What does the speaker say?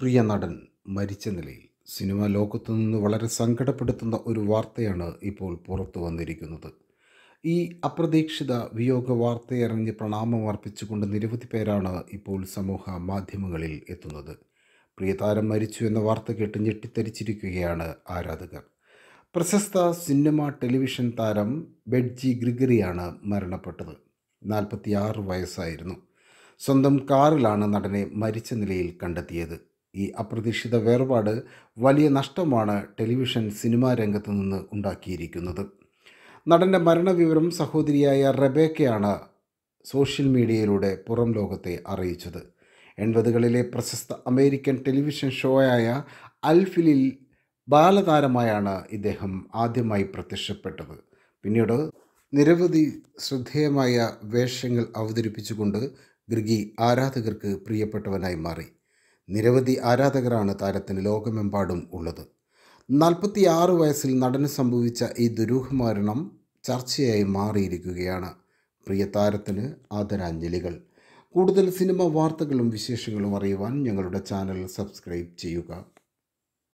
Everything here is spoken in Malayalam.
പ്രിയ നടൻ മരിച്ച നിലയിൽ സിനിമാ ലോകത്തു നിന്ന് വളരെ സങ്കടപ്പെടുത്തുന്ന ഒരു വാർത്തയാണ് ഇപ്പോൾ പുറത്തു വന്നിരിക്കുന്നത് ഈ അപ്രതീക്ഷിത വിയോഗ വാർത്തയറിഞ്ഞ് പ്രണാമം അർപ്പിച്ചുകൊണ്ട് നിരവധി പേരാണ് ഇപ്പോൾ സമൂഹ മാധ്യമങ്ങളിൽ എത്തുന്നത് പ്രിയതാരം മരിച്ചു എന്ന വാർത്ത കേട്ട് ഞെട്ടിത്തരിച്ചിരിക്കുകയാണ് ആരാധകർ പ്രശസ്ത സിനിമ ടെലിവിഷൻ താരം ബെഡ്ജി ഗ്രിഗറിയാണ് മരണപ്പെട്ടത് നാൽപ്പത്തിയാറ് വയസ്സായിരുന്നു സ്വന്തം കാറിലാണ് നടനെ മരിച്ച നിലയിൽ കണ്ടെത്തിയത് ഈ അപ്രതീക്ഷിത വേർപാട് വലിയ നഷ്ടമാണ് ടെലിവിഷൻ സിനിമാ രംഗത്ത് നിന്ന് ഉണ്ടാക്കിയിരിക്കുന്നത് നടൻ്റെ മരണവിവരം സഹോദരിയായ റബേക്കയാണ് സോഷ്യൽ മീഡിയയിലൂടെ പുറം ലോകത്തെ അറിയിച്ചത് എൺപതുകളിലെ പ്രശസ്ത അമേരിക്കൻ ടെലിവിഷൻ ഷോയായ അൽഫിലിൽ ബാലതാരമായാണ് ഇദ്ദേഹം ആദ്യമായി പ്രത്യക്ഷപ്പെട്ടത് പിന്നീട് നിരവധി ശ്രദ്ധേയമായ വേഷങ്ങൾ അവതരിപ്പിച്ചുകൊണ്ട് ഗ്രിഗി ആരാധകർക്ക് പ്രിയപ്പെട്ടവനായി മാറി നിരവധി ആരാധകരാണ് താരത്തിന് ലോകമെമ്പാടും ഉള്ളത് നാൽപ്പത്തിയാറ് വയസ്സിൽ നടന് സംഭവിച്ച ഈ ദുരൂഹമരണം ചർച്ചയായി മാറിയിരിക്കുകയാണ് പ്രിയ താരത്തിന് ആദരാഞ്ജലികൾ കൂടുതൽ സിനിമ വാർത്തകളും വിശേഷങ്ങളും അറിയുവാൻ ഞങ്ങളുടെ ചാനൽ സബ്സ്ക്രൈബ് ചെയ്യുക